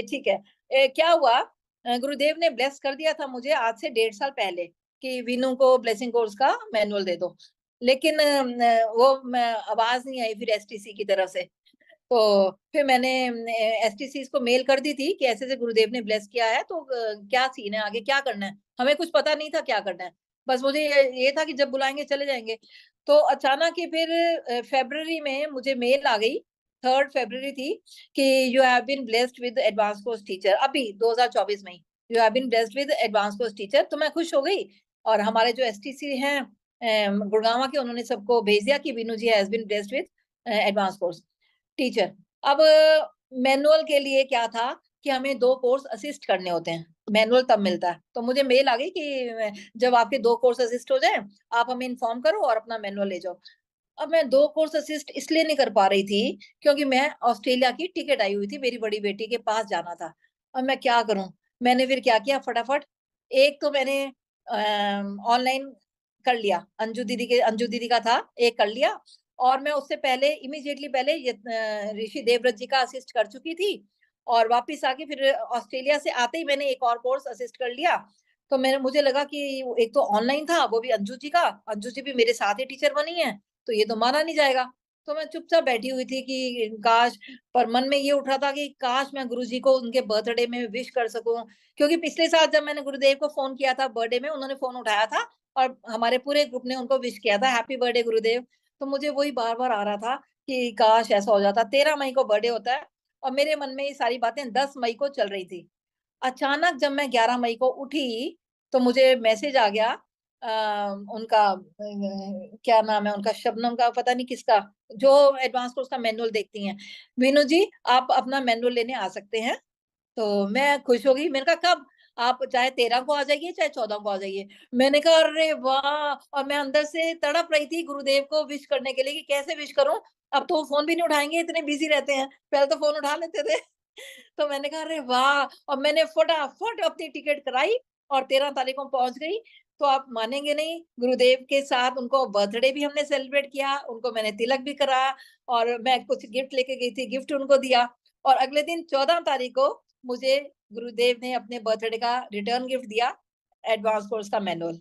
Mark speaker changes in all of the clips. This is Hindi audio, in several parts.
Speaker 1: ठीक है ए, क्या हुआ गुरुदेव ने ब्लेस कर दिया था मुझे आज से डेढ़ साल पहले कि विनू को ब्लेसिंग कोर्स का मैनुअल दे दो लेकिन वो आवाज नहीं आई फिर एसटीसी की तरफ से तो फिर मैंने एसटीसी को मेल कर दी थी कि ऐसे से गुरुदेव ने ब्लेस किया है तो क्या सीन है आगे क्या करना है हमें कुछ पता नहीं था क्या करना है बस मुझे ये था कि जब बुलाएंगे चले जाएंगे तो अचानक ही फिर फेबर में मुझे मेल आ गई थर्ड फेब्रवरी थी कि you have been blessed with advance course teacher अभी 2024 में you have been blessed with advance course teacher तो मैं खुश हो गई और हमारे जो एस हैं गुड़गावा के उन्होंने सबको भेज दिया कि Binu ji has been blessed with advance course teacher अब मैनुअल के लिए क्या था कि हमें दो कोर्स असिस्ट करने होते हैं मैनुअल तब मिलता है तो मुझे मेल आ गई कि जब आपके दो कोर्स असिस्ट हो जाए आप हमें इन्फॉर्म करो और अपना मैनुअल ले जाओ अब मैं दो कोर्स असिस्ट इसलिए नहीं कर पा रही थी क्योंकि मैं ऑस्ट्रेलिया की टिकट आई हुई थी मेरी बड़ी बेटी के पास जाना था अब मैं क्या करूं मैंने फिर क्या किया फटाफट एक तो मैंने ऑनलाइन कर लिया अंजू दीदी के अंजू दीदी का था एक कर लिया और मैं उससे पहले इमिजिएटली पहले ऋषि देवव्रत जी का असिस्ट कर चुकी थी और वापिस आके फिर ऑस्ट्रेलिया से आते ही मैंने एक और कोर्स असिस्ट कर लिया तो मैंने मुझे लगा कि एक तो ऑनलाइन था वो भी अंजू जी का अंजू जी भी मेरे साथ ही टीचर बनी है तो ये तो माना नहीं जाएगा तो मैं चुपचाप बैठी हुई थी कि काश पर मन में ये उठा था कि काश मैं गुरु को उनके बर्थडे में विश कर सकूं क्योंकि पिछले साल जब मैंने गुरुदेव को फोन किया था बर्थडे में उन्होंने फोन उठाया था और हमारे पूरे ग्रुप ने उनको विश किया था हैप्पी बर्थडे गुरुदेव तो मुझे वही बार बार आ रहा था कि काश ऐसा हो जाता तेरह मई को बर्थडे होता है और मेरे मन में ये सारी बातें दस मई को चल रही थी अचानक जब मैं ग्यारह मई को उठी तो मुझे मैसेज आ गया आ, उनका क्या नाम है उनका शबनम का पता नहीं किसका जो एडवांस कोर्स का मैनुअल देखती हैं मीनू जी आप अपना मैनुअल लेने आ सकते हैं तो मैं खुश होगी मैंने कहा कब आप चाहे तेरह को आ जाइए चाहे चौदह को आ जाइए मैंने कहा अरे वाह और मैं अंदर से तड़प रही थी गुरुदेव को विश करने के लिए कि कैसे विश करूं अब तो फोन भी नहीं उठाएंगे इतने बिजी रहते हैं पहले तो फोन उठा लेते थे तो मैंने कहा अरे वाह और मैंने फटाफट अपनी टिकट कराई और तेरह तारीख को पहुंच गई तो आप मानेंगे नहीं गुरुदेव के साथ उनको बर्थडे भी हमने सेलिब्रेट किया उनको मैंने तिलक भी कराया और मैं कुछ गिफ्ट लेके गई थी गिफ्ट उनको दिया और अगले दिन चौदह तारीख को मुझे गुरुदेव ने अपने बर्थडे का रिटर्न गिफ्ट दिया एडवांस कोर्स का मैनुअल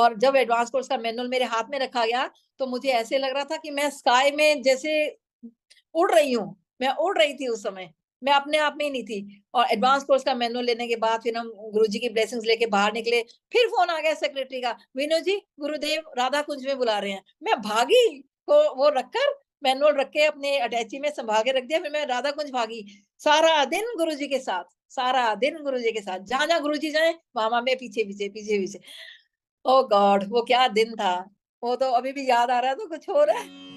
Speaker 1: और जब एडवांस कोर्स का मैनुअल मेरे हाथ में रखा गया तो मुझे ऐसे लग रहा था कि मैं स्काई में जैसे उड़ रही हूँ मैं उड़ रही थी उस समय मैं अपने आप में ही नहीं थी और एडवांस कोर्स का मेनू लेने के बाद फिर हम गुरु जी की ब्लेसिंग्स लेके बाहर निकले फिर फोन आ गया सेक्रेटरी का विनोद जी गुरुदेव राधा कुंज में बुला रहे हैं मैं भागी को वो रखकर मैनुअल रख के अपने अटैची में संभाल के रख दिया फिर मैं राधा कुंज भागी सारा दिन गुरु जी के साथ सारा दिन गुरु जी के साथ जहां जहां गुरु जी जाए वहां मैं पीछे पीछे पीछे पीछे ओ oh गॉड वो क्या दिन था वो तो अभी भी याद आ रहा है तो कुछ हो रहा है